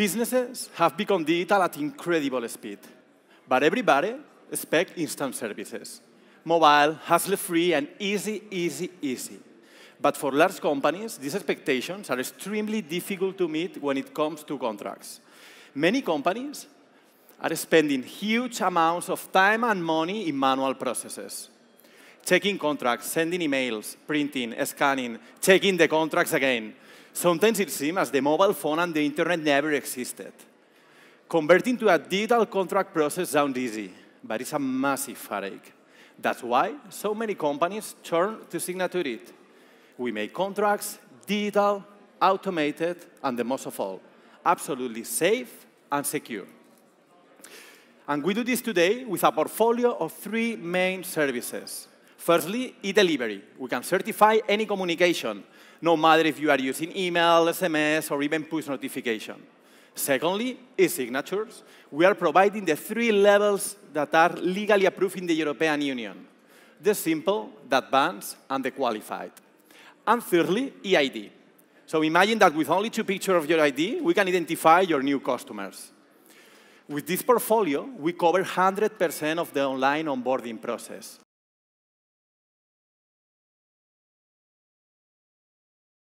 Businesses have become digital at incredible speed, but everybody expects instant services. Mobile, hassle-free, and easy, easy, easy. But for large companies, these expectations are extremely difficult to meet when it comes to contracts. Many companies are spending huge amounts of time and money in manual processes. Checking contracts, sending emails, printing, scanning, checking the contracts again, Sometimes it seems as the mobile phone and the internet never existed. Converting to a digital contract process sounds easy, but it's a massive headache. That's why so many companies turn to It. We make contracts digital, automated, and the most of all, absolutely safe and secure. And we do this today with a portfolio of three main services. Firstly, e-delivery. We can certify any communication, no matter if you are using email, SMS, or even push notification. Secondly, e-signatures. We are providing the three levels that are legally approved in the European Union. The simple, the advanced, and the qualified. And thirdly, EID. So imagine that with only two pictures of your ID, we can identify your new customers. With this portfolio, we cover 100% of the online onboarding process.